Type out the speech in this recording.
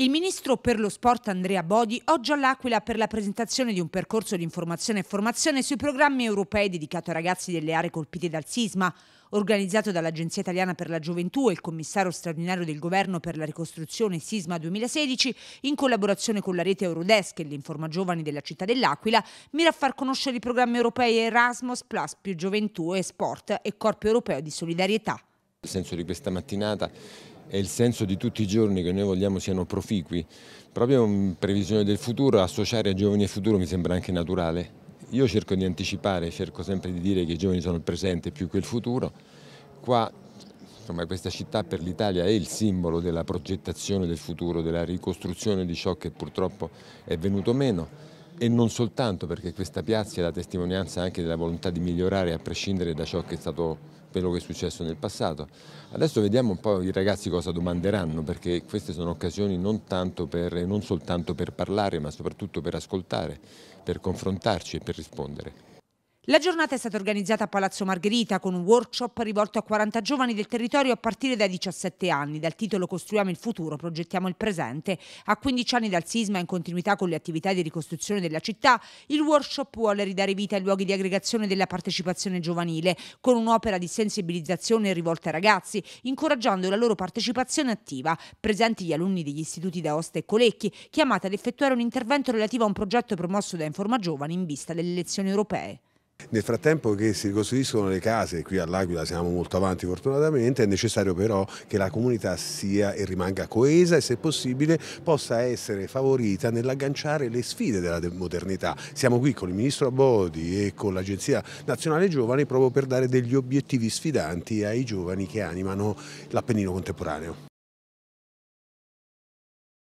Il ministro per lo sport Andrea Bodi oggi all'Aquila per la presentazione di un percorso di informazione e formazione sui programmi europei dedicato ai ragazzi delle aree colpite dal sisma, organizzato dall'Agenzia Italiana per la Gioventù e il commissario straordinario del governo per la ricostruzione Sisma 2016, in collaborazione con la rete Eurodesk e l'Informa Giovani della città dell'Aquila, mira a far conoscere i programmi europei Erasmus Plus più Gioventù e Sport e Corpo Europeo di Solidarietà. Il senso di questa mattinata è il senso di tutti i giorni che noi vogliamo siano proficui, proprio in previsione del futuro, associare a giovani e futuro mi sembra anche naturale. Io cerco di anticipare, cerco sempre di dire che i giovani sono il presente più che il futuro. Qua, insomma, questa città per l'Italia è il simbolo della progettazione del futuro, della ricostruzione di ciò che purtroppo è venuto meno e non soltanto perché questa piazza è la testimonianza anche della volontà di migliorare a prescindere da ciò che è stato quello che è successo nel passato. Adesso vediamo un po' i ragazzi cosa domanderanno perché queste sono occasioni non, per, non soltanto per parlare ma soprattutto per ascoltare, per confrontarci e per rispondere. La giornata è stata organizzata a Palazzo Margherita con un workshop rivolto a 40 giovani del territorio a partire dai 17 anni, dal titolo Costruiamo il futuro, progettiamo il presente. A 15 anni dal sisma, in continuità con le attività di ricostruzione della città, il workshop vuole ridare vita ai luoghi di aggregazione della partecipazione giovanile, con un'opera di sensibilizzazione rivolta ai ragazzi, incoraggiando la loro partecipazione attiva, presenti gli alunni degli istituti d'Aosta e Colecchi, chiamati ad effettuare un intervento relativo a un progetto promosso da Informa Giovani in vista delle elezioni europee. Nel frattempo che si ricostruiscono le case, qui all'Aquila siamo molto avanti fortunatamente, è necessario però che la comunità sia e rimanga coesa e se possibile possa essere favorita nell'agganciare le sfide della modernità. Siamo qui con il Ministro Abodi e con l'Agenzia Nazionale Giovani proprio per dare degli obiettivi sfidanti ai giovani che animano l'Appennino contemporaneo.